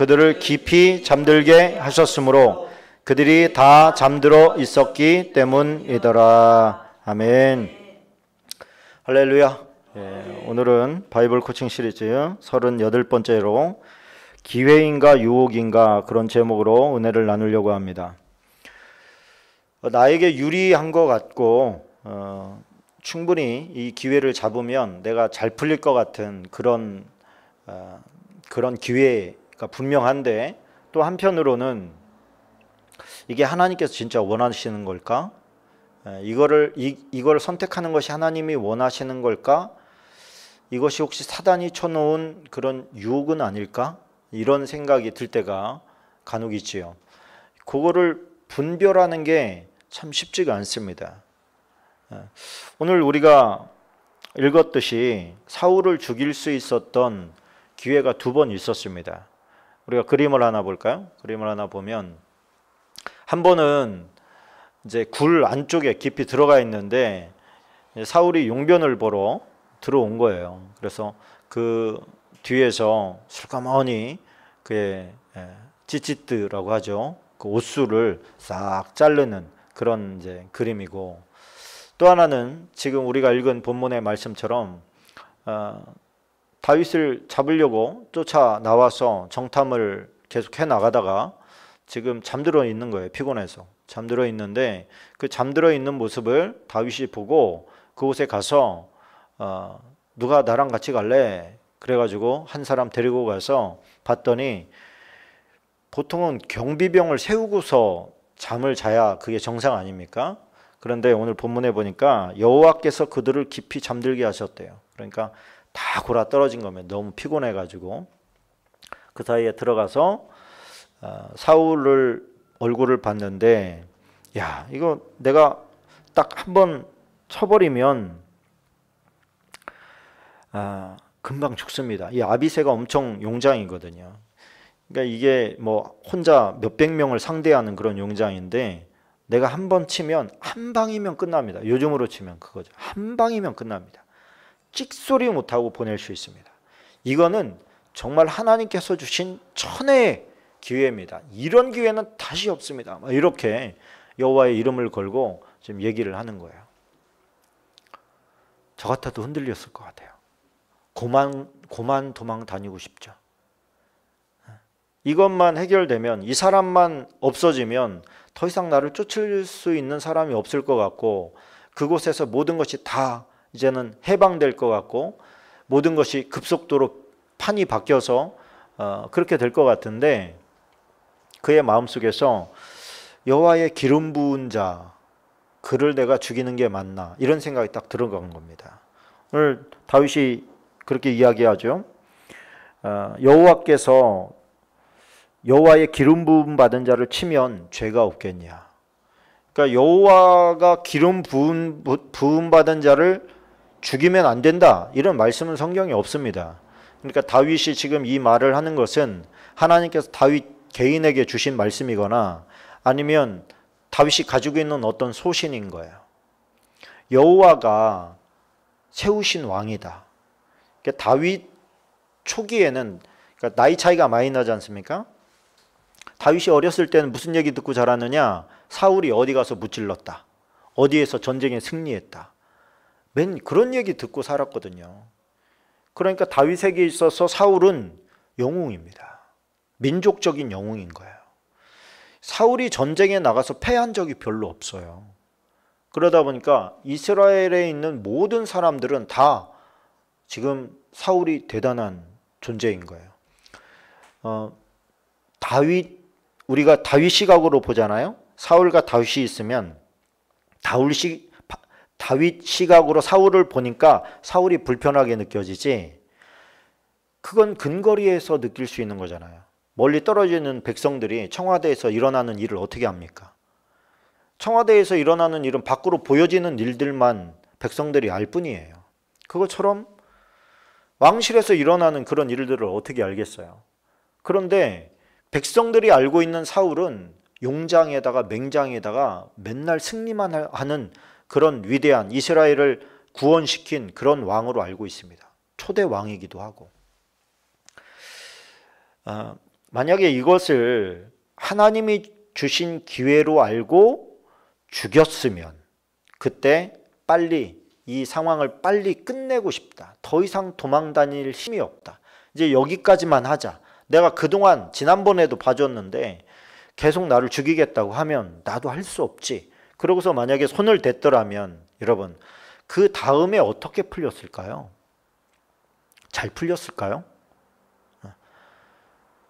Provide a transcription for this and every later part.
그들을 깊이 잠들게 하셨으므로 그들이 다 잠들어 있었기 때문이더라. 아멘. 할렐루야. 예, 오늘은 바이블 코칭 시리즈 38번째로 기회인가 유혹인가 그런 제목으로 은혜를 나누려고 합니다. 나에게 유리한 것 같고 어, 충분히 이 기회를 잡으면 내가 잘 풀릴 것 같은 그런 어, 그런 기회 그러니까 분명한데 또 한편으로는 이게 하나님께서 진짜 원하시는 걸까? 예, 이거를 이, 이걸 선택하는 것이 하나님이 원하시는 걸까? 이것이 혹시 사단이 쳐놓은 그런 유혹은 아닐까? 이런 생각이 들 때가 간혹 있지요. 그거를 분별하는 게 참 쉽지가 않습니다. 예, 오늘 우리가 읽었듯이 사울을 죽일 수 있었던 기회가 두 번 있었습니다. 우리가 그림을 하나 볼까요? 그림을 하나 보면 한 번은 이제 굴 안쪽에 깊이 들어가 있는데 사울이 용변을 보러 들어온 거예요. 그래서 그 뒤에서 술가머니 그의 예, 찌찌라고 하죠. 그 옷수를 싹 자르는 그런 이제 그림이고 또 하나는 지금 우리가 읽은 본문의 말씀처럼 어, 다윗을 잡으려고 쫓아 나와서 정탐을 계속 해 나가다가 지금 잠들어 있는 거예요. 피곤해서. 잠들어 있는데 그 잠들어 있는 모습을 다윗이 보고 그곳에 가서 어, 누가 나랑 같이 갈래? 그래가지고 한 사람 데리고 가서 봤더니 보통은 경비병을 세우고서 잠을 자야 그게 정상 아닙니까? 그런데 오늘 본문에 보니까 여호와께서 그들을 깊이 잠들게 하셨대요. 그러니까 다 골아 떨어진 거면 너무 피곤해 가지고 그 사이에 들어가서 어, 사울을 얼굴을 봤는데 야 이거 내가 딱 한 번 쳐버리면 아, 금방 죽습니다. 이 아비세가 엄청 용장이거든요. 그러니까 이게 뭐 혼자 몇 백 명을 상대하는 그런 용장인데 내가 한 번 치면 한 방이면 끝납니다. 요즘으로 치면 그거죠. 한 방이면 끝납니다. 찍소리 못하고 보낼 수 있습니다. 이거는 정말 하나님께서 주신 천의 기회입니다. 이런 기회는 다시 없습니다. 이렇게 여호와의 이름을 걸고 지금 얘기를 하는 거예요. 저 같아도 흔들렸을 것 같아요. 고만 고만 도망 다니고 싶죠. 이것만 해결되면 이 사람만 없어지면 더 이상 나를 쫓을 수 있는 사람이 없을 것 같고 그곳에서 모든 것이 다 이제는 해방될 것 같고 모든 것이 급속도로 판이 바뀌어서 어, 그렇게 될 것 같은데 그의 마음속에서 여호와의 기름 부은 자 그를 내가 죽이는 게 맞나 이런 생각이 딱 들어간 겁니다. 오늘 다윗이 그렇게 이야기하죠. 어, 여호와께서 여호와의 기름 부음 받은 자를 치면 죄가 없겠냐. 그러니까 여호와가 기름 부음, 부음 받은 자를 죽이면 안 된다. 이런 말씀은 성경에 없습니다. 그러니까 다윗이 지금 이 말을 하는 것은 하나님께서 다윗 개인에게 주신 말씀이거나 아니면 다윗이 가지고 있는 어떤 소신인 거예요. 여호와가 세우신 왕이다. 그러니까 다윗 초기에는 그러니까 나이 차이가 많이 나지 않습니까? 다윗이 어렸을 때는 무슨 얘기 듣고 자랐느냐? 사울이 어디 가서 무찔렀다. 어디에서 전쟁에 승리했다. 맨 그런 얘기 듣고 살았거든요. 그러니까 다윗에게 있어서 사울은 영웅입니다. 민족적인 영웅인 거예요. 사울이 전쟁에 나가서 패한 적이 별로 없어요. 그러다 보니까 이스라엘에 있는 모든 사람들은 다 지금 사울이 대단한 존재인 거예요. 어, 다윗 우리가 다윗 시각으로 보잖아요. 사울과 다윗이 있으면 다윗 시각 다윗 시각으로 사울을 보니까 사울이 불편하게 느껴지지 그건 근거리에서 느낄 수 있는 거잖아요. 멀리 떨어지는 백성들이 청와대에서 일어나는 일을 어떻게 합니까? 청와대에서 일어나는 일은 밖으로 보여지는 일들만 백성들이 알 뿐이에요. 그것처럼 왕실에서 일어나는 그런 일들을 어떻게 알겠어요? 그런데 백성들이 알고 있는 사울은 용장에다가 맹장에다가 맨날 승리만 하는 그런 위대한 이스라엘을 구원시킨 그런 왕으로 알고 있습니다. 초대 왕이기도 하고. 어, 만약에 이것을 하나님이 주신 기회로 알고 죽였으면 그때 빨리 이 상황을 빨리 끝내고 싶다. 더 이상 도망 다닐 힘이 없다. 이제 여기까지만 하자. 내가 그동안 지난번에도 봐줬는데 계속 나를 죽이겠다고 하면 나도 할 수 없지. 그러고서 만약에 손을 댔더라면 여러분 그 다음에 어떻게 풀렸을까요? 잘 풀렸을까요?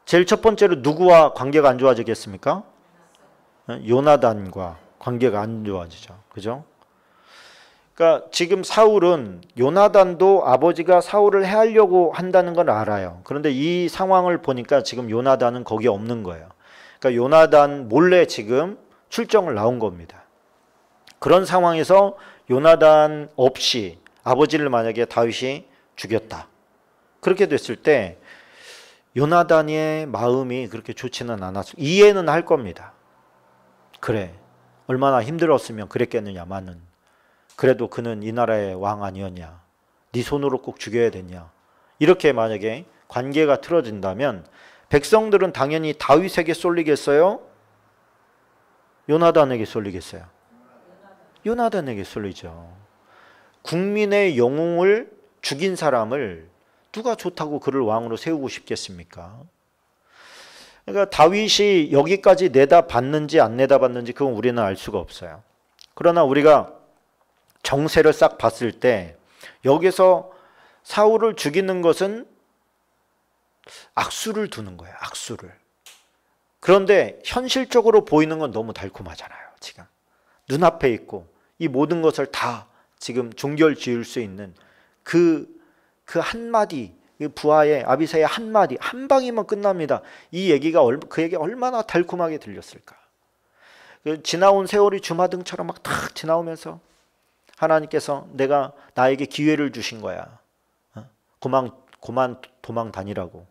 제일 첫 번째로 누구와 관계가 안 좋아지겠습니까? 요나단과 관계가 안 좋아지죠. 그죠? 그러니까 지금 사울은 요나단도 아버지가 사울을 해하려고 한다는 걸 알아요. 그런데 이 상황을 보니까 지금 요나단은 거기에 없는 거예요. 그러니까 요나단 몰래 지금 출정을 나온 겁니다. 그런 상황에서 요나단 없이 아버지를 만약에 다윗이 죽였다. 그렇게 됐을 때 요나단의 마음이 그렇게 좋지는 않았어. 이해는 할 겁니다. 그래. 얼마나 힘들었으면 그랬겠느냐마는 그래도 그는 이 나라의 왕 아니었냐. 네 손으로 꼭 죽여야 되냐 이렇게 만약에 관계가 틀어진다면 백성들은 당연히 다윗에게 쏠리겠어요? 요나단에게 쏠리겠어요. 요나단에게 쏠리죠. 국민의 영웅을 죽인 사람을 누가 좋다고 그를 왕으로 세우고 싶겠습니까? 그러니까 다윗이 여기까지 내다봤는지 안 내다봤는지 그건 우리는 알 수가 없어요. 그러나 우리가 정세를 싹 봤을 때 여기서 사울을 죽이는 것은 악수를 두는 거예요. 악수를. 그런데 현실적으로 보이는 건 너무 달콤하잖아요. 지금 눈앞에 있고 이 모든 것을 다 지금 종결 지을 수 있는 그, 그 한마디, 부하의 아비사의 한마디, 한 방이면 끝납니다. 이 얘기가 그에게 얼마나 달콤하게 들렸을까. 그 지나온 세월이 주마등처럼 막탁 지나오면서 하나님께서 내가 나에게 기회를 주신 거야. 어? 고만, 고만 도망 다니라고.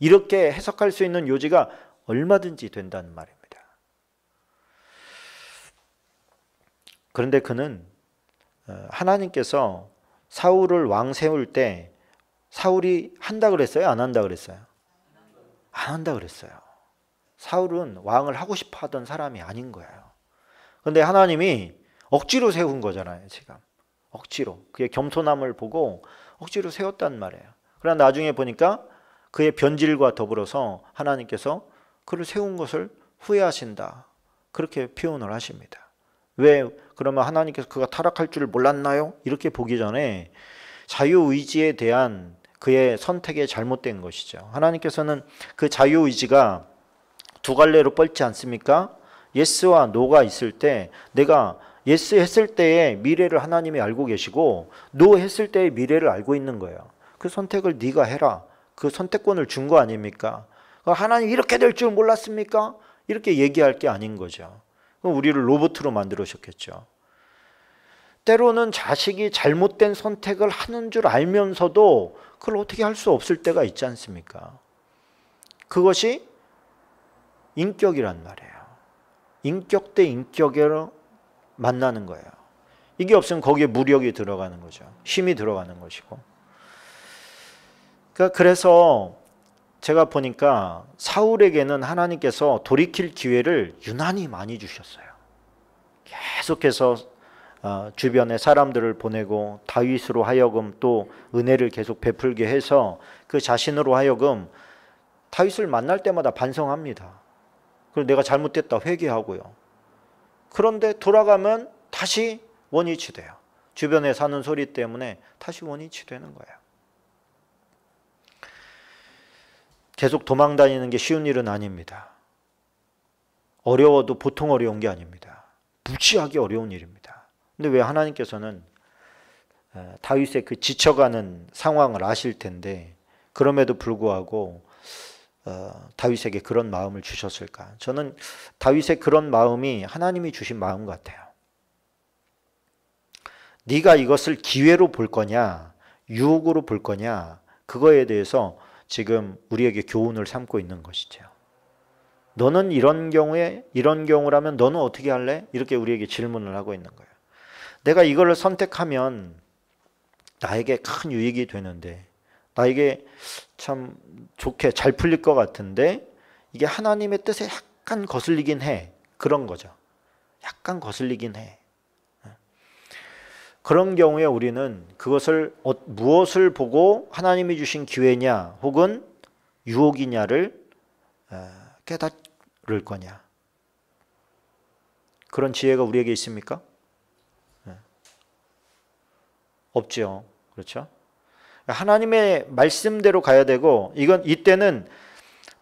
이렇게 해석할 수 있는 요지가 얼마든지 된다는 말입니다. 그런데 그는 어, 하나님께서 사울을 왕 세울 때 사울이 한다 그랬어요? 안 한다 그랬어요? 안 한다 그랬어요. 사울은 왕을 하고 싶어 하던 사람이 아닌 거예요. 그런데 하나님이 억지로 세운 거잖아요, 지금. 억지로. 그의 겸손함을 보고 억지로 세웠단 말이에요. 그러나 나중에 보니까 그의 변질과 더불어서 하나님께서 그를 세운 것을 후회하신다. 그렇게 표현을 하십니다. 왜 그러면 하나님께서 그가 타락할 줄 몰랐나요? 이렇게 보기 전에 자유의지에 대한 그의 선택에 잘못된 것이죠. 하나님께서는 그 자유의지가 두 갈래로 뻗지 않습니까? 예스와 노가 있을 때 내가 예스 했을 때의 미래를 하나님이 알고 계시고 노 했을 때의 미래를 알고 있는 거예요. 그 선택을 네가 해라. 그 선택권을 준 거 아닙니까? 하나님 이렇게 될 줄 몰랐습니까? 이렇게 얘기할 게 아닌 거죠. 그 우리를 로봇으로 만들으셨겠죠. 어 때로는 자식이 잘못된 선택을 하는 줄 알면서도 그걸 어떻게 할 수 없을 때가 있지 않습니까? 그것이 인격이란 말이에요. 인격 대 인격으로 만나는 거예요. 이게 없으면 거기에 무력이 들어가는 거죠. 힘이 들어가는 것이고. 그러니까 그래서 제가 보니까 사울에게는 하나님께서 돌이킬 기회를 유난히 많이 주셨어요. 계속해서 어, 주변에 사람들을 보내고 다윗으로 하여금 또 은혜를 계속 베풀게 해서 그 자신으로 하여금 다윗을 만날 때마다 반성합니다. 그리고 내가 잘못됐다 회개하고요. 그런데 돌아가면 다시 원위치 돼요. 주변에 사는 소리 때문에 다시 원위치 되는 거예요. 계속 도망 다니는 게 쉬운 일은 아닙니다. 어려워도 보통 어려운 게 아닙니다. 무지하게 어려운 일입니다. 근데 왜 하나님께서는 다윗의 그 지쳐가는 상황을 아실 텐데 그럼에도 불구하고 어, 다윗에게 그런 마음을 주셨을까? 저는 다윗의 그런 마음이 하나님이 주신 마음 같아요. 네가 이것을 기회로 볼 거냐, 유혹으로 볼 거냐, 그거에 대해서 지금 우리에게 교훈을 삼고 있는 것이죠. 너는 이런 경우에 이런 경우라면 너는 어떻게 할래? 이렇게 우리에게 질문을 하고 있는 거예요. 내가 이걸 선택하면 나에게 큰 유익이 되는데 나에게 참 좋게 잘 풀릴 것 같은데 이게 하나님의 뜻에 약간 거슬리긴 해. 그런 거죠. 약간 거슬리긴 해. 그런 경우에 우리는 그것을 어, 무엇을 보고 하나님이 주신 기회냐 혹은 유혹이냐를 깨달을 거냐 그런 지혜가 우리에게 있습니까? 네. 없죠. 그렇죠? 하나님의 말씀대로 가야 되고 이건 이때는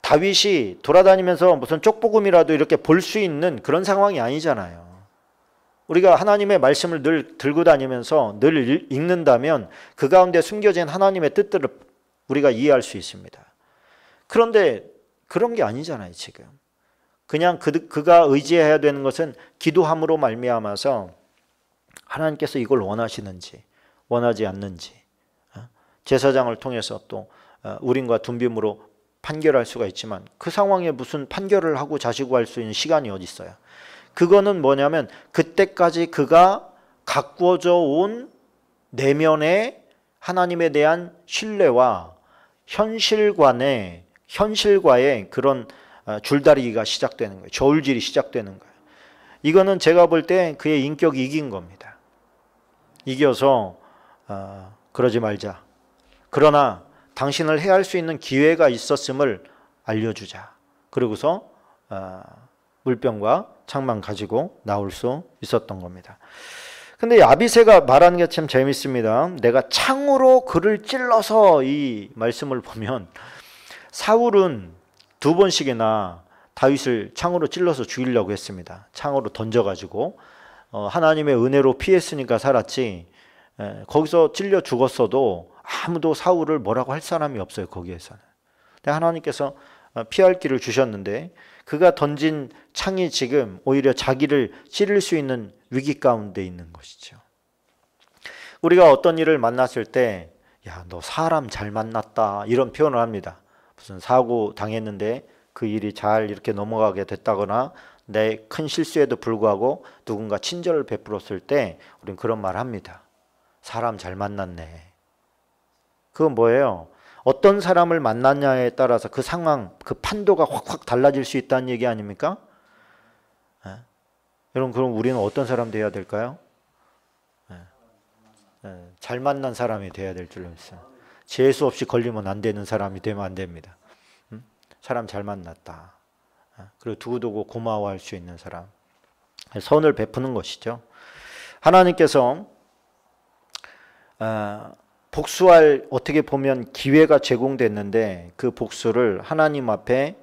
다윗이 돌아다니면서 무슨 쪽복음이라도 이렇게 볼 수 있는 그런 상황이 아니잖아요. 우리가 하나님의 말씀을 늘 들고 다니면서 늘 읽는다면 그 가운데 숨겨진 하나님의 뜻들을 우리가 이해할 수 있습니다. 그런데 그런 게 아니잖아요, 지금. 그냥 그, 그가 의지해야 되는 것은 기도함으로 말미암아서 하나님께서 이걸 원하시는지 원하지 않는지 어? 제사장을 통해서 또 어, 우린과 둠빔으로 판결할 수가 있지만 그 상황에 무슨 판결을 하고 자시고 할 수 있는 시간이 어디 있어요? 그거는 뭐냐면 그때까지 그가 가꾸어져 온 내면의 하나님에 대한 신뢰와 현실관의 현실과의 그런 어, 줄다리기가 시작되는 거예요. 저울질이 시작되는 거예요. 이거는 제가 볼 때 그의 인격이 이긴 겁니다. 이겨서 어, 그러지 말자. 그러나 당신을 해할 수 있는 기회가 있었음을 알려주자. 그리고서 어, 물병과 창만 가지고 나올 수 있었던 겁니다. 근데 야비세가 말하는 게 참 재밌습니다. 내가 창으로 그를 찔러서 이 말씀을 보면 사울은 두 번씩이나 다윗을 창으로 찔러서 죽이려고 했습니다. 창으로 던져가지고 어, 하나님의 은혜로 피했으니까 살았지 거기서 찔려 죽었어도 아무도 사울을 뭐라고 할 사람이 없어요 거기에서는. 근데 하나님께서 어, 피할 길을 주셨는데 그가 던진 창이 지금 오히려 자기를 찌를 수 있는 위기 가운데 있는 것이죠. 우리가 어떤 일을 만났을 때, 야, 너 사람 잘 만났다. 이런 표현을 합니다. 무슨 사고 당했는데 그 일이 잘 이렇게 넘어가게 됐다거나 내 큰 실수에도 불구하고 누군가 친절을 베풀었을 때 우린 그런 말 합니다. 사람 잘 만났네. 그건 뭐예요? 어떤 사람을 만났냐에 따라서 그 상황, 그 판도가 확확 달라질 수 있다는 얘기 아닙니까? 네. 여러분 그럼 우리는 어떤 사람 돼야 될까요? 네. 잘 만난 사람이 돼야 될 줄로 믿습니 재수 없이 걸리면 안 되는 사람이 되면 안 됩니다. 음? 사람 잘 만났다. 그리고 두고두고 고마워할 수 있는 사람. 선을 베푸는 것이죠. 하나님께서 어, 복수할 어떻게 보면 기회가 제공됐는데 그 복수를 하나님 앞에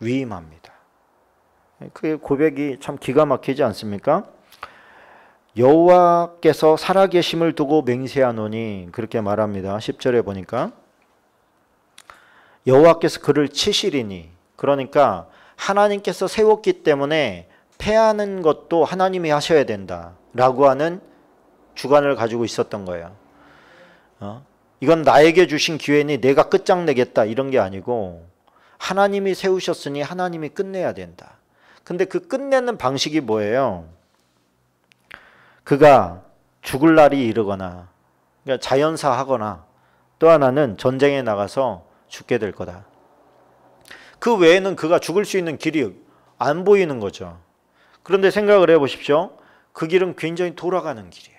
위임합니다. 그 고백이 참 기가 막히지 않습니까? 여호와께서 살아계심을 두고 맹세하노니 그렇게 말합니다. 10절에 보니까 여호와께서 그를 치시리니 그러니까 하나님께서 세웠기 때문에 패하는 것도 하나님이 하셔야 된다라고 하는 주관을 가지고 있었던 거예요. 어? 이건 나에게 주신 기회니 내가 끝장내겠다 이런 게 아니고 하나님이 세우셨으니 하나님이 끝내야 된다. 근데 그 끝내는 방식이 뭐예요? 그가 죽을 날이 이르거나 그러니까 자연사하거나 또 하나는 전쟁에 나가서 죽게 될 거다. 그 외에는 그가 죽을 수 있는 길이 안 보이는 거죠. 그런데 생각을 해보십시오. 그 길은 굉장히 돌아가는 길이에요.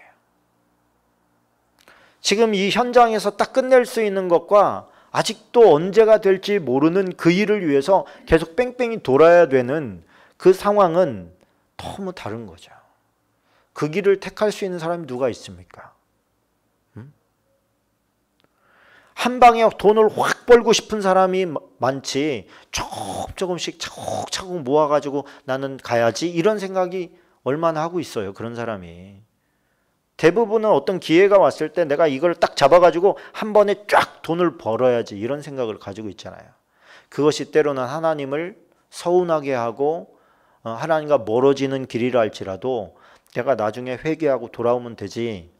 지금 이 현장에서 딱 끝낼 수 있는 것과 아직도 언제가 될지 모르는 그 일을 위해서 계속 뺑뺑이 돌아야 되는 그 상황은 너무 다른 거죠. 그 길을 택할 수 있는 사람이 누가 있습니까? 음? 한 방에 돈을 확 벌고 싶은 사람이 많지 조금 조금씩 차곡차곡 모아가지고 나는 가야지 이런 생각이 얼마나 하고 있어요 그런 사람이 대부분은 어떤 기회가 왔을 때 내가 이걸 딱 잡아가지고 한 번에 쫙 돈을 벌어야지 이런 생각을 가지고 있잖아요. 그것이 때로는 하나님을 서운하게 하고 어, 하나님과 멀어지는 길이라 할지라도 내가 나중에 회개하고 돌아오면 되지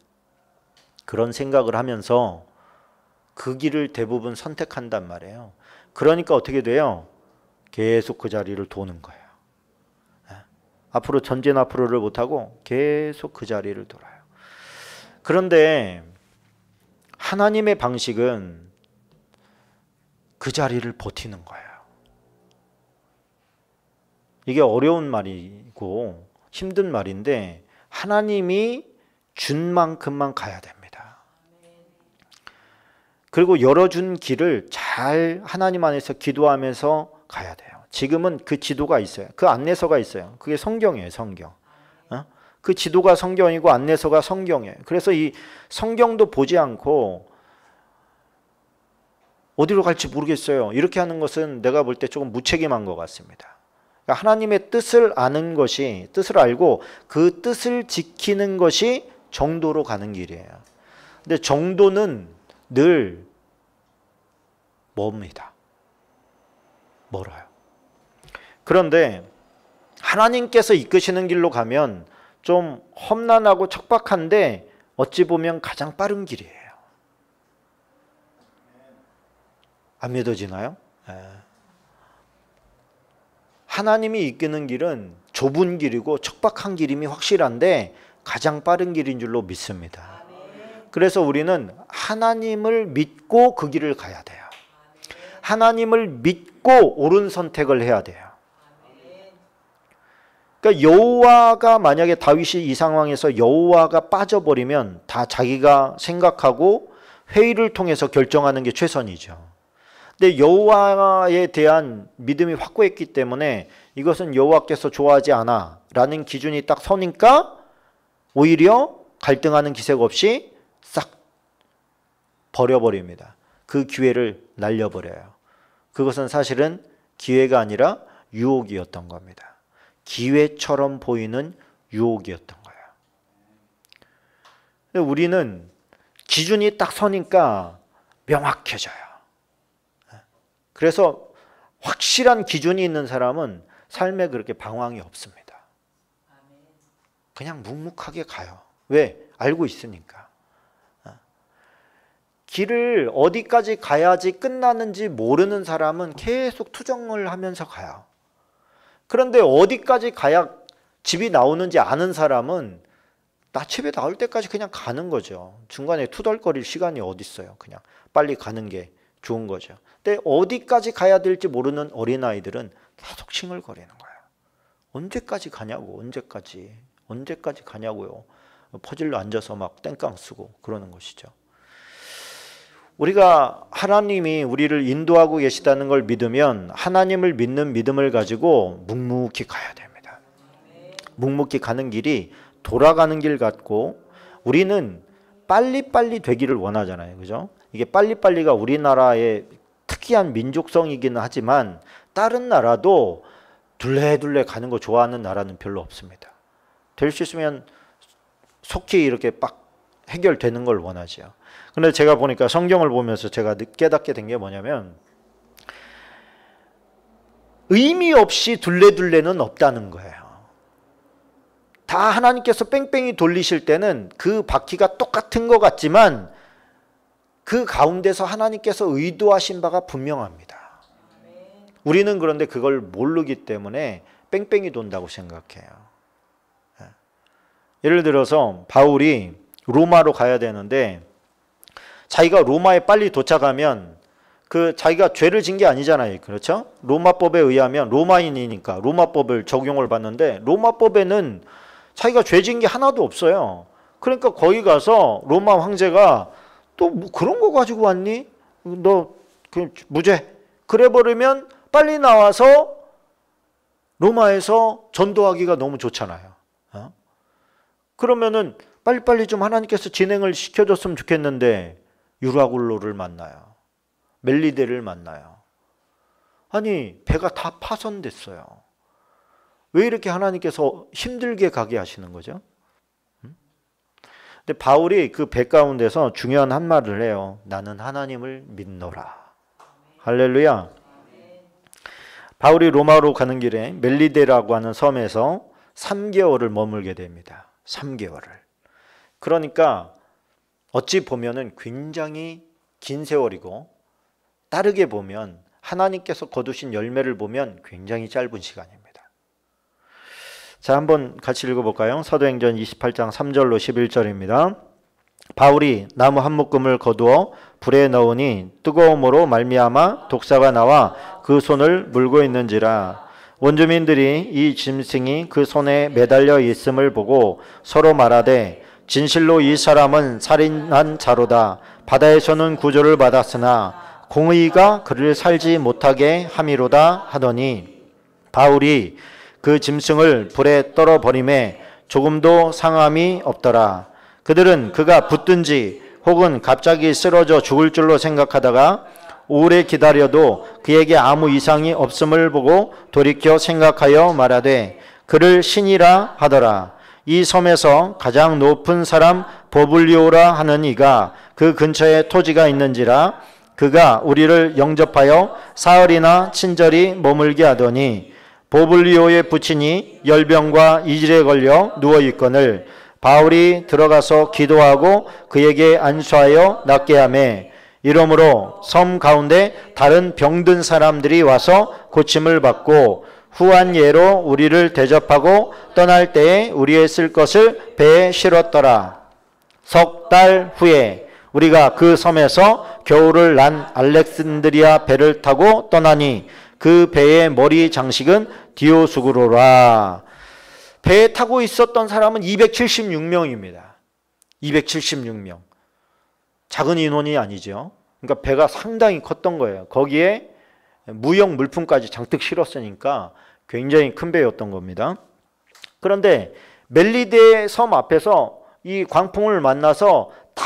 그런 생각을 하면서 그 길을 대부분 선택한단 말이에요. 그러니까 어떻게 돼요? 계속 그 자리를 도는 거예요. 예? 앞으로 전진 앞으로를 못하고 계속 그 자리를 돌아. 그런데 하나님의 방식은 그 자리를 버티는 거예요. 이게 어려운 말이고 힘든 말인데 하나님이 준 만큼만 가야 됩니다. 그리고 열어준 길을 잘 하나님 안에서 기도하면서 가야 돼요. 지금은 그 지도가 있어요. 그 안내서가 있어요. 그게 성경이에요, 성경. 그 지도가 성경이고 안내서가 성경이에요. 그래서 이 성경도 보지 않고 어디로 갈지 모르겠어요. 이렇게 하는 것은 내가 볼 때 조금 무책임한 것 같습니다. 그러니까 하나님의 뜻을 아는 것이 뜻을 알고 그 뜻을 지키는 것이 정도로 가는 길이에요. 근데 정도는 늘 멉니다. 멀어요. 그런데 하나님께서 이끄시는 길로 가면 좀 험난하고 척박한데 어찌 보면 가장 빠른 길이에요. 안 믿어지나요? 네. 하나님이 이끄는 길은 좁은 길이고 척박한 길임이 확실한데 가장 빠른 길인 줄로 믿습니다. 그래서 우리는 하나님을 믿고 그 길을 가야 돼요. 하나님을 믿고 옳은 선택을 해야 돼요. 그러니까 여호와가 만약에 다윗이 이 상황에서 여호와가 빠져버리면 다 자기가 생각하고 회의를 통해서 결정하는 게 최선이죠. 근데 여호와에 대한 믿음이 확고했기 때문에 이것은 여호와께서 좋아하지 않아라는 기준이 딱 서니까 오히려 갈등하는 기색 없이 싹 버려버립니다. 그 기회를 날려버려요. 그것은 사실은 기회가 아니라 유혹이었던 겁니다. 기회처럼 보이는 유혹이었던 거예요. 우리는 기준이 딱 서니까 명확해져요. 그래서 확실한 기준이 있는 사람은 삶에 그렇게 방황이 없습니다. 그냥 묵묵하게 가요. 왜? 알고 있으니까. 길을 어디까지 가야지 끝나는지 모르는 사람은 계속 투정을 하면서 가요. 그런데 어디까지 가야 집이 나오는지 아는 사람은 나집에 나올 때까지 그냥 가는 거죠. 중간에 투덜거릴 시간이 어디 있어요. 그냥 빨리 가는 게 좋은 거죠. 근데 어디까지 가야 될지 모르는 어린아이들은 계속 칭얼거리는 거예요. 언제까지 가냐고 언제까지 언제까지 가냐고요. 퍼질로 앉아서 막 땡깡 쓰고 그러는 것이죠. 우리가 하나님이 우리를 인도하고 계시다는 걸 믿으면 하나님을 믿는 믿음을 가지고 묵묵히 가야 됩니다. 묵묵히 가는 길이 돌아가는 길 같고 우리는 빨리빨리 되기를 원하잖아요. 그죠? 이게 빨리빨리가 우리나라의 특이한 민족성이기는 하지만 다른 나라도 둘레둘레 가는 거 좋아하는 나라는 별로 없습니다. 될 수 있으면 속히 이렇게 빡 해결되는 걸 원하지요. 근데 제가 보니까 성경을 보면서 제가 깨닫게 된 게 뭐냐면 의미 없이 둘레둘레는 없다는 거예요. 다 하나님께서 뺑뺑이 돌리실 때는 그 바퀴가 똑같은 것 같지만 그 가운데서 하나님께서 의도하신 바가 분명합니다. 우리는 그런데 그걸 모르기 때문에 뺑뺑이 돈다고 생각해요. 예. 예를 들어서 바울이 로마로 가야 되는데 자기가 로마에 빨리 도착하면 그 자기가 죄를 진 게 아니잖아요. 그렇죠? 로마법에 의하면 로마인이니까 로마법을 적용을 받는데 로마법에는 자기가 죄진 게 하나도 없어요. 그러니까 거기 가서 로마 황제가 또 뭐 그런 거 가지고 왔니? 너 그 무죄. 그래 버리면 빨리 나와서 로마에서 전도하기가 너무 좋잖아요. 어? 그러면은 빨리빨리 좀 하나님께서 진행을 시켜줬으면 좋겠는데 유라굴로를 만나요. 멜리데를 만나요. 아니 배가 다 파손됐어요. 왜 이렇게 하나님께서 힘들게 가게 하시는 거죠? 음? 근데 바울이 그 배 가운데서 중요한 한 말을 해요. 나는 하나님을 믿노라. 할렐루야. 바울이 로마로 가는 길에 멜리데라고 하는 섬에서 3개월을 머물게 됩니다. 3개월을. 그러니까 어찌 보면은 굉장히 긴 세월이고 따르게 보면 하나님께서 거두신 열매를 보면 굉장히 짧은 시간입니다. 자, 한번 같이 읽어볼까요? 사도행전 28장 3절로 11절입니다. 바울이 나무 한 묶음을 거두어 불에 넣으니 뜨거움으로 말미암아 독사가 나와 그 손을 물고 있는지라 원주민들이 이 짐승이 그 손에 매달려 있음을 보고 서로 말하되 진실로 이 사람은 살인한 자로다. 바다에서는 구조를 받았으나 공의가 그를 살지 못하게 함이로다 하더니 바울이 그 짐승을 불에 떨어 버림에 조금도 상함이 없더라. 그들은 그가 붙든지 혹은 갑자기 쓰러져 죽을 줄로 생각하다가 오래 기다려도 그에게 아무 이상이 없음을 보고 돌이켜 생각하여 말하되 그를 신이라 하더라. 이 섬에서 가장 높은 사람 보블리오라 하는 이가 그 근처에 토지가 있는지라 그가 우리를 영접하여 사흘이나 친절히 머물게 하더니 보블리오의 부친이 열병과 이질에 걸려 누워 있거늘 바울이 들어가서 기도하고 그에게 안수하여 낫게 하매 이러므로 섬 가운데 다른 병든 사람들이 와서 고침을 받고 후한 예로 우리를 대접하고 떠날 때에 우리의 쓸 것을 배에 실었더라. 석 달 후에 우리가 그 섬에서 겨울을 난 알렉산드리아 배를 타고 떠나니 그 배의 머리 장식은 디오수그로라. 배에 타고 있었던 사람은 276명입니다. 276명. 작은 인원이 아니죠. 그러니까 배가 상당히 컸던 거예요. 거기에 무역 물품까지 장뜩 실었으니까 굉장히 큰 배였던 겁니다. 그런데 멜리데의 섬 앞에서 이 광풍을 만나서 다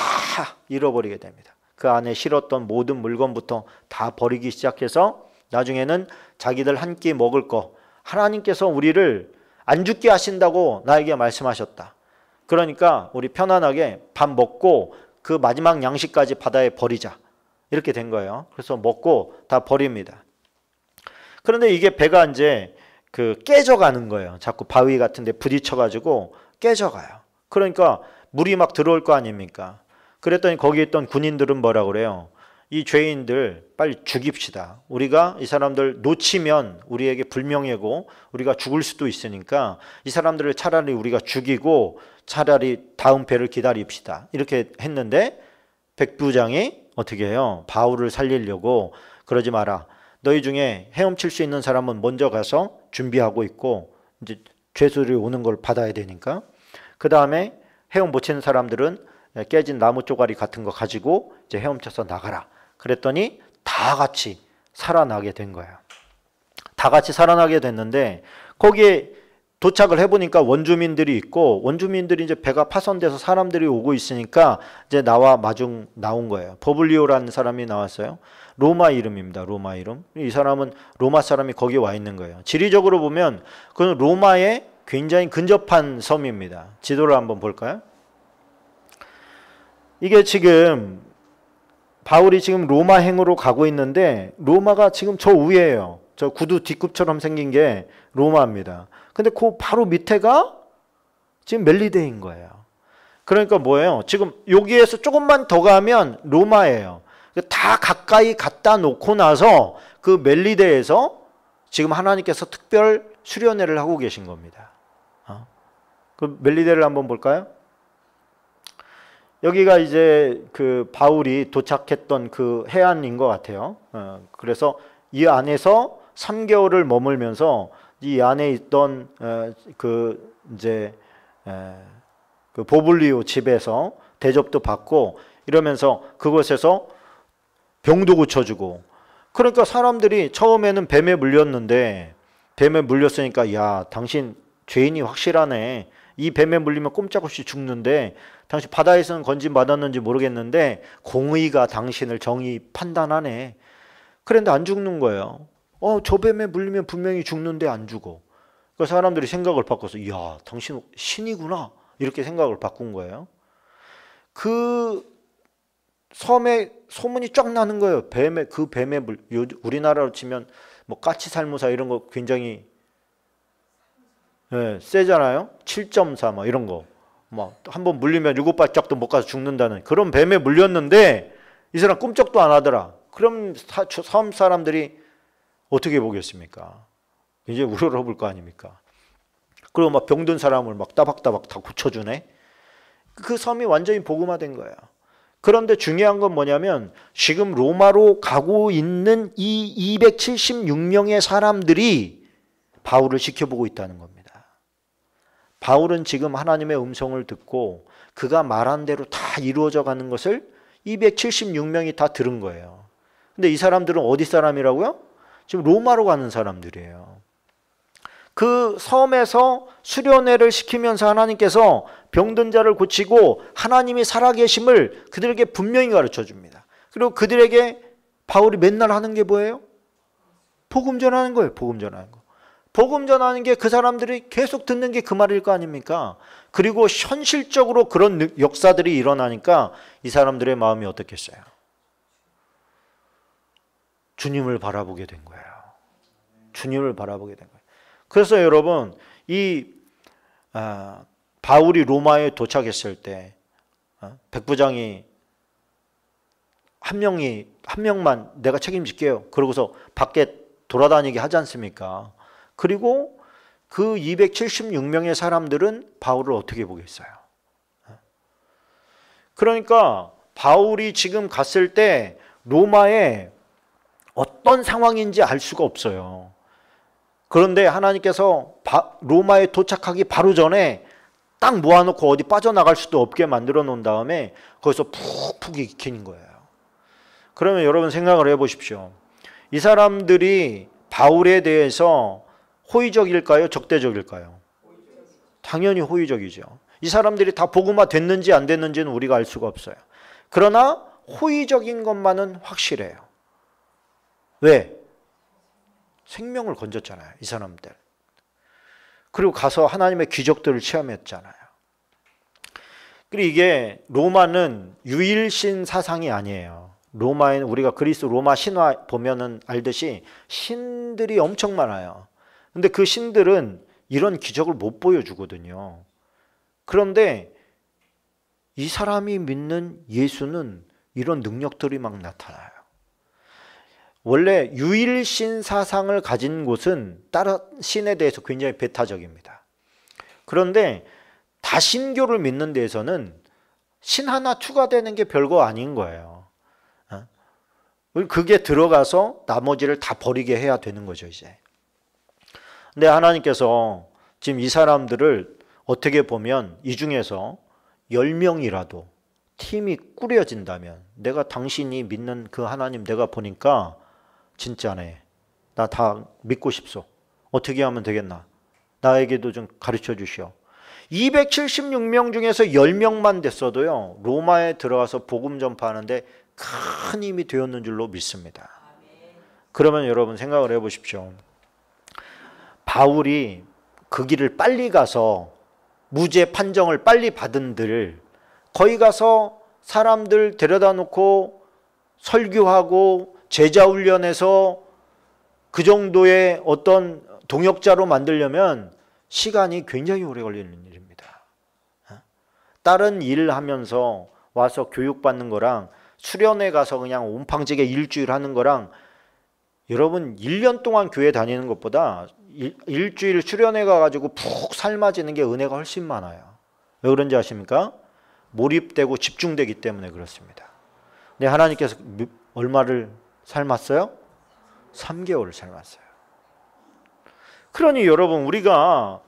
잃어버리게 됩니다. 그 안에 실었던 모든 물건부터 다 버리기 시작해서 나중에는 자기들 한 끼 먹을 거 하나님께서 우리를 안 죽게 하신다고 나에게 말씀하셨다. 그러니까 우리 편안하게 밥 먹고 그 마지막 양식까지 바다에 버리자. 이렇게 된 거예요. 그래서 먹고 다 버립니다. 그런데 이게 배가 이제 그 깨져가는 거예요. 자꾸 바위 같은데 부딪혀가지고 깨져가요. 그러니까 물이 막 들어올 거 아닙니까? 그랬더니 거기에 있던 군인들은 뭐라 그래요? 이 죄인들 빨리 죽입시다. 우리가 이 사람들 놓치면 우리에게 불명예고 우리가 죽을 수도 있으니까 이 사람들을 차라리 우리가 죽이고 차라리 다음 배를 기다립시다. 이렇게 했는데 백부장이 어떻게 해요? 바울을 살리려고 그러지 마라. 너희 중에 헤엄칠 수 있는 사람은 먼저 가서 준비하고 있고 이제 죄수들이 오는 걸 받아야 되니까 그 다음에 헤엄 못 치는 사람들은 깨진 나무 쪼가리 같은 거 가지고 이제 헤엄쳐서 나가라 그랬더니 다 같이 살아나게 된 거예요 다 같이 살아나게 됐는데 거기에 도착을 해보니까 원주민들이 있고 원주민들이 이제 배가 파손돼서 사람들이 오고 있으니까 이제 나와 마중 나온 거예요. 버블리오라는 사람이 나왔어요. 로마 이름입니다. 로마 이름. 이 사람은 로마 사람이 거기 와 있는 거예요. 지리적으로 보면 그건 로마에 굉장히 근접한 섬입니다. 지도를 한번 볼까요? 이게 지금 바울이 지금 로마 행으로 가고 있는데 로마가 지금 저 위에요. 저 구두 뒷굽처럼 생긴 게 로마입니다. 근데 그 바로 밑에가 지금 멜리데인 거예요. 그러니까 뭐예요? 지금 여기에서 조금만 더 가면 로마예요. 그 다 가까이 갖다 놓고 나서 그멜리대에서 지금 하나님께서 특별 수련회를 하고 계신 겁니다. 어? 그 멜리데를 한번 볼까요? 여기가 이제 그 바울이 도착했던 그 해안인 것 같아요. 어, 그래서 이 안에서 3개월을 머물면서 이 안에 있던 어, 그 이제 그 보블리오 집에서 대접도 받고 이러면서 그곳에서 병도 고쳐주고 그러니까 사람들이 처음에는 뱀에 물렸는데 뱀에 물렸으니까 야 당신 죄인이 확실하네 이 뱀에 물리면 꼼짝없이 죽는데 당신 바다에서는 건진 받았는지 모르겠는데 공의가 당신을 정의 판단하네 그런데 안 죽는 거예요 어저 뱀에 물리면 분명히 죽는데 안 죽어 그 사람들이 생각을 바꿔서 야 당신 신이구나 이렇게 생각을 바꾼 거예요 그 섬에 소문이 쫙 나는 거예요. 뱀의 그 뱀의 물 우리나라로 치면 뭐 까치 살무사 이런 거 굉장히 예, 세잖아요. 7.4막 뭐 이런 거. 막한번 뭐 물리면 일곱 발짝도 못 가서 죽는다는 그런 뱀에 물렸는데 이 사람 꿈쩍도 안 하더라. 그럼 사, 섬 사람들이 어떻게 보겠습니까? 이제 우러러볼 거 아닙니까? 그리고 막 병든 사람을 막 따박따박 다 고쳐주네. 그 섬이 완전히 복음화된 거야. 그런데 중요한 건 뭐냐면 지금 로마로 가고 있는 이 276명의 사람들이 바울을 지켜보고 있다는 겁니다. 바울은 지금 하나님의 음성을 듣고 그가 말한 대로 다 이루어져 가는 것을 276명이 다 들은 거예요. 근데 이 사람들은 어디 사람이라고요? 지금 로마로 가는 사람들이에요. 그 섬에서 수련회를 시키면서 하나님께서 병든 자를 고치고 하나님이 살아계심을 그들에게 분명히 가르쳐 줍니다. 그리고 그들에게 바울이 맨날 하는 게 뭐예요? 복음 전하는 거예요. 복음 전하는 거. 복음 전하는 게 그 사람들이 계속 듣는 게 그 말일 거 아닙니까? 그리고 현실적으로 그런 역사들이 일어나니까 이 사람들의 마음이 어떻겠어요? 주님을 바라보게 된 거예요. 주님을 바라보게 된 거예요. 그래서 여러분 이 아, 바울이 로마에 도착했을 때 어? 백부장이 한 명이 한 명만 내가 책임질게요. 그러고서 밖에 돌아다니게 하지 않습니까? 그리고 그 276명의 사람들은 바울을 어떻게 보겠어요? 어? 그러니까 바울이 지금 갔을 때 로마에 어떤 상황인지 알 수가 없어요. 그런데 하나님께서 바, 로마에 도착하기 바로 전에 딱 모아놓고 어디 빠져나갈 수도 없게 만들어 놓은 다음에 거기서 푹푹 익히는 거예요. 그러면 여러분 생각을 해보십시오. 이 사람들이 바울에 대해서 호의적일까요? 적대적일까요? 당연히 호의적이죠. 이 사람들이 다 복음화 됐는지 안 됐는지는 우리가 알 수가 없어요. 그러나 호의적인 것만은 확실해요. 왜? 생명을 건졌잖아요. 이 사람들. 그리고 가서 하나님의 기적들을 체험했잖아요. 그리고 이게 로마는 유일신 사상이 아니에요. 로마인 우리가 그리스 로마 신화 보면은 알듯이 신들이 엄청 많아요. 근데 그 신들은 이런 기적을 못 보여주거든요. 그런데 이 사람이 믿는 예수는 이런 능력들이 막 나타나요. 원래 유일신 사상을 가진 곳은 다른 신에 대해서 굉장히 배타적입니다. 그런데 다신교를 믿는 데에서는 신 하나 추가되는 게 별거 아닌 거예요. 어? 그게 들어가서 나머지를 다 버리게 해야 되는 거죠, 이제. 근데 하나님께서 지금 이 사람들을 어떻게 보면 이 중에서 1명이라도 0 팀이 꾸려진다면 내가 당신이 믿는 그 하나님 내가 보니까 진짜네. 나 다 믿고 싶소. 어떻게 하면 되겠나? 나에게도 좀 가르쳐 주시오. 276명 중에서 10명만 됐어도요. 로마에 들어가서 복음 전파하는데 큰 힘이 되었는 줄로 믿습니다. 그러면 여러분 생각을 해 보십시오. 바울이 그 길을 빨리 가서 무죄 판정을 빨리 받은들 거기 가서 사람들 데려다 놓고 설교하고 제자 훈련에서 그 정도의 어떤 동역자로 만들려면 시간이 굉장히 오래 걸리는 일입니다. 어? 다른 일을 하면서 와서 교육받는 거랑 수련회 가서 그냥 온팡지게 일주일 하는 거랑 여러분 1년 동안 교회 다니는 것보다 일, 주일 수련회 가가지고 푹 삶아지는 게 은혜가 훨씬 많아요. 왜 그런지 아십니까? 몰입되고 집중되기 때문에 그렇습니다. 근 하나님께서 얼마를 삶았어요? 3개월을 삶았어요. 그러니 여러분 우리가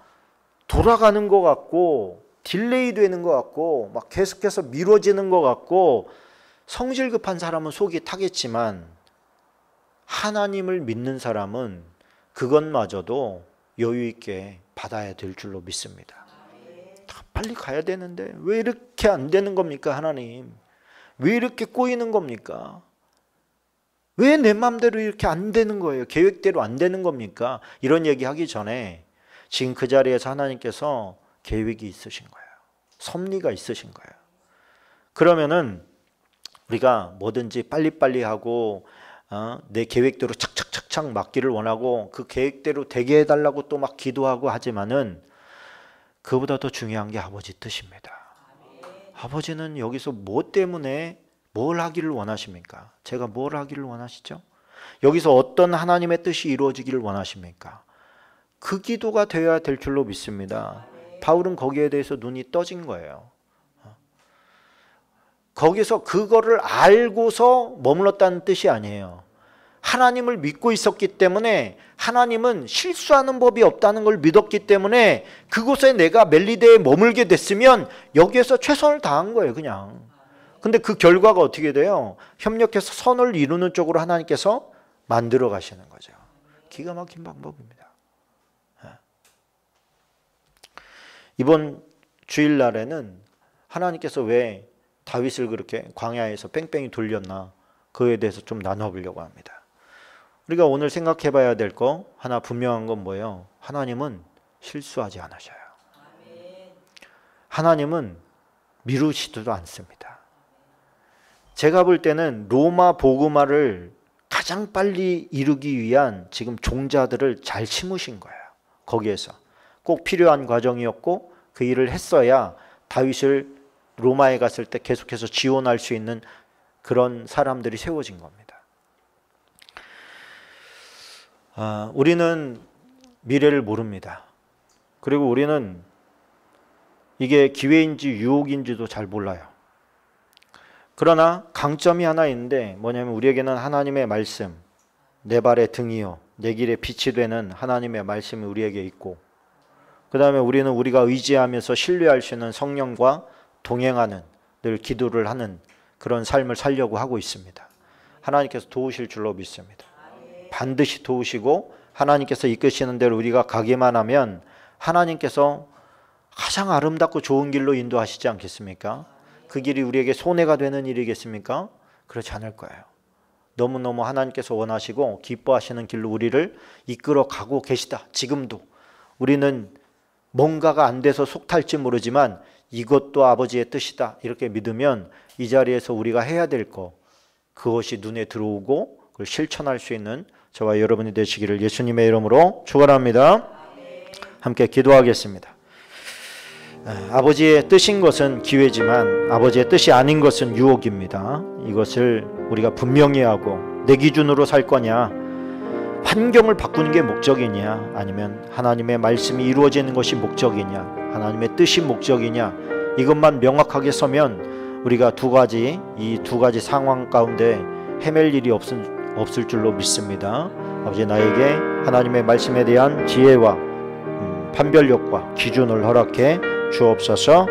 돌아가는 것 같고 딜레이 되는 것 같고 막 계속해서 미뤄지는 것 같고 성질 급한 사람은 속이 타겠지만 하나님을 믿는 사람은 그것마저도 여유 있게 받아야 될 줄로 믿습니다. 다 빨리 가야 되는데 왜 이렇게 안 되는 겁니까 하나님? 왜 이렇게 꼬이는 겁니까? 왜내 마음대로 이렇게 안 되는 거예요? 계획대로 안 되는 겁니까? 이런 얘기 하기 전에 지금 그 자리에서 하나님께서 계획이 있으신 거예요. 섭리가 있으신 거예요. 그러면은 우리가 뭐든지 빨리빨리 하고 어? 내 계획대로 착착착착 맞기를 원하고 그 계획대로 되게 해달라고 또 막 기도하고 하지만은 그보다 더 중요한 게 아버지 뜻입니다. 아 아버지는 여기서 뭐 때문에 뭘 하기를 원하십니까? 제가 뭘 하기를 원하시죠? 여기서 어떤 하나님의 뜻이 이루어지기를 원하십니까? 그 기도가 되어야 될 줄로 믿습니다. 바울은 거기에 대해서 눈이 떠진 거예요. 거기서 그거를 알고서 머물렀다는 뜻이 아니에요. 하나님을 믿고 있었기 때문에 하나님은 실수하는 법이 없다는 걸 믿었기 때문에 그곳에 내가 멜리데에 머물게 됐으면 여기에서 최선을 다한 거예요, 그냥. 근데 그 결과가 어떻게 돼요? 협력해서 선을 이루는 쪽으로 하나님께서 만들어 가시는 거죠. 기가 막힌 방법입니다. 예. 이번 주일날에는 하나님께서 왜 다윗을 그렇게 광야에서 뺑뺑이 돌렸나 그에 대해서 좀 나눠보려고 합니다. 우리가 오늘 생각해 봐야 될 거 하나 분명한 건 뭐예요? 하나님은 실수하지 않으셔요. 하나님은 미루시지도 않습니다. 제가 볼 때는 로마 보그마를 가장 빨리 이루기 위한 지금 종자들을 잘 심으신 거예요. 거기에서 꼭 필요한 과정이었고 그 일을 했어야 다윗을 로마에 갔을 때 계속해서 지원할 수 있는 그런 사람들이 세워진 겁니다. 아, 우리는 미래를 모릅니다. 그리고 우리는 이게 기회인지 유혹인지도 잘 몰라요. 그러나 강점이 하나 있는데 뭐냐면 우리에게는 하나님의 말씀, 내 발의 등이요, 내 길의 빛이 되는 하나님의 말씀이 우리에게 있고, 그 다음에 우리는 우리가 의지하면서 신뢰할 수 있는 성령과 동행하는 늘 기도를 하는 그런 삶을 살려고 하고 있습니다. 하나님께서 도우실 줄로 믿습니다. 반드시 도우시고 하나님께서 이끄시는 대로 우리가 가기만 하면 하나님께서 가장 아름답고 좋은 길로 인도하시지 않겠습니까? 그 길이 우리에게 손해가 되는 일이겠습니까? 그렇지 않을 거예요. 너무너무 하나님께서 원하시고 기뻐하시는 길로 우리를 이끌어 가고 계시다. 지금도 우리는 뭔가가 안 돼서 속탈지 모르지만 이것도 아버지의 뜻이다. 이렇게 믿으면 이 자리에서 우리가 해야 될 거, 그것이 눈에 들어오고 그걸 실천할 수 있는 저와 여러분이 되시기를 예수님의 이름으로 축원합니다. 함께 기도하겠습니다. 아, 아버지의 뜻인 것은 기회지만 아버지의 뜻이 아닌 것은 유혹입니다. 이것을 우리가 분명히 하고 내 기준으로 살 거냐 환경을 바꾸는 게 목적이냐 아니면 하나님의 말씀이 이루어지는 것이 목적이냐 하나님의 뜻이 목적이냐 이것만 명확하게 서면 우리가 두 가지 이 두 가지 상황 가운데 헤맬 일이 없을, 없을 줄로 믿습니다. 아버지 나에게 하나님의 말씀에 대한 지혜와 음, 판별력과 기준을 허락해 چوب ساسا